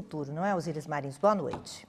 futuro, não é, Osiris Marins? Boa noite.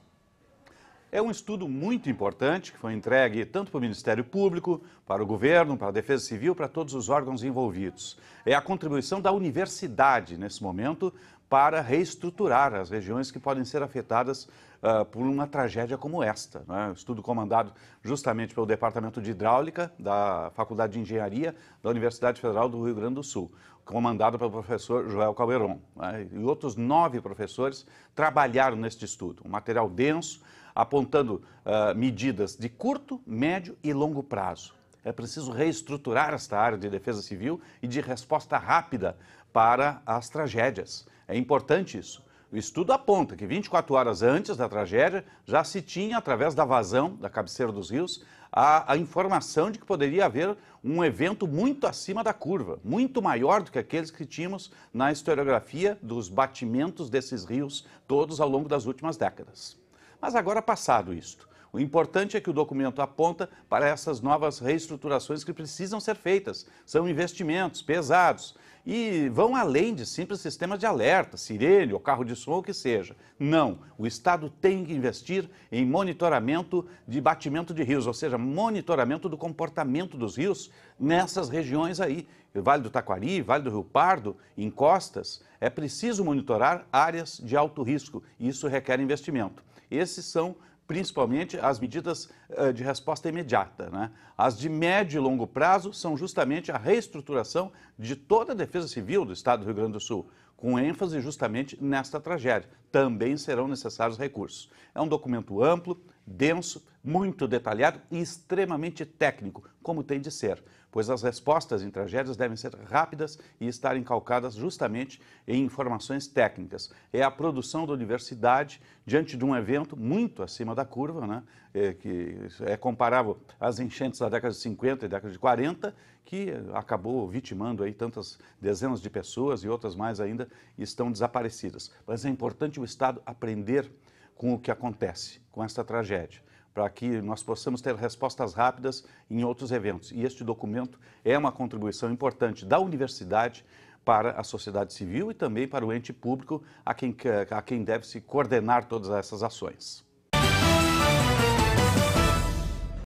É um estudo muito importante que foi entregue tanto para o Ministério Público, para o governo, para a Defesa Civil, para todos os órgãos envolvidos. É a contribuição da universidade nesse momento para reestruturar as regiões que podem ser afetadas uh, por uma tragédia como esta. Né? Estudo comandado justamente pelo Departamento de Hidráulica da Faculdade de Engenharia da Universidade Federal do Rio Grande do Sul, comandado pelo professor Joel Calderon. Né? E outros nove professores trabalharam neste estudo. Um material denso, apontando uh, medidas de curto, médio e longo prazo é preciso reestruturar esta área de defesa civil e de resposta rápida para as tragédias. É importante isso. O estudo aponta que 24 horas antes da tragédia já se tinha, através da vazão da cabeceira dos rios, a, a, informação de que poderia haver um evento muito acima da curva, muito maior do que aqueles que tínhamos na historiografia dos batimentos desses rios todos ao longo das últimas décadas. Mas agora, passado isto, o importante é que o documento aponta para essas novas reestruturações que precisam ser feitas. São investimentos pesados e vão além de simples sistemas de alerta, sirene ou carro de som, o que seja. Não, o Estado tem que investir em monitoramento de batimento de rios, ou seja, monitoramento do comportamento dos rios nessas regiões aí. Vale do Taquari, Vale do Rio Pardo, encostas. é preciso monitorar áreas de alto risco e isso requer investimento. Esses são principalmente as medidas eh, de resposta imediata. Né? As de médio e longo prazo são justamente a reestruturação de toda a defesa civil do Estado do Rio Grande do Sul, com ênfase justamente nesta tragédia. Também serão necessários recursos. É um documento amplo, denso, muito detalhado e extremamente técnico, como tem de ser, pois as respostas em tragédias devem ser rápidas e estarem calcadas justamente em informações técnicas. É a produção da universidade diante de um evento muito acima da curva, né? É, que é comparável às enchentes da década de 50 e década de 40, que acabou vitimando aí tantas dezenas de pessoas e outras mais ainda estão desaparecidas. Mas é importante o Estado aprender com o que acontece, com esta tragédia, para que nós possamos ter respostas rápidas em outros eventos. E este documento é uma contribuição importante da universidade para a sociedade civil e também para o ente público a quem, a quem deve se coordenar todas essas ações.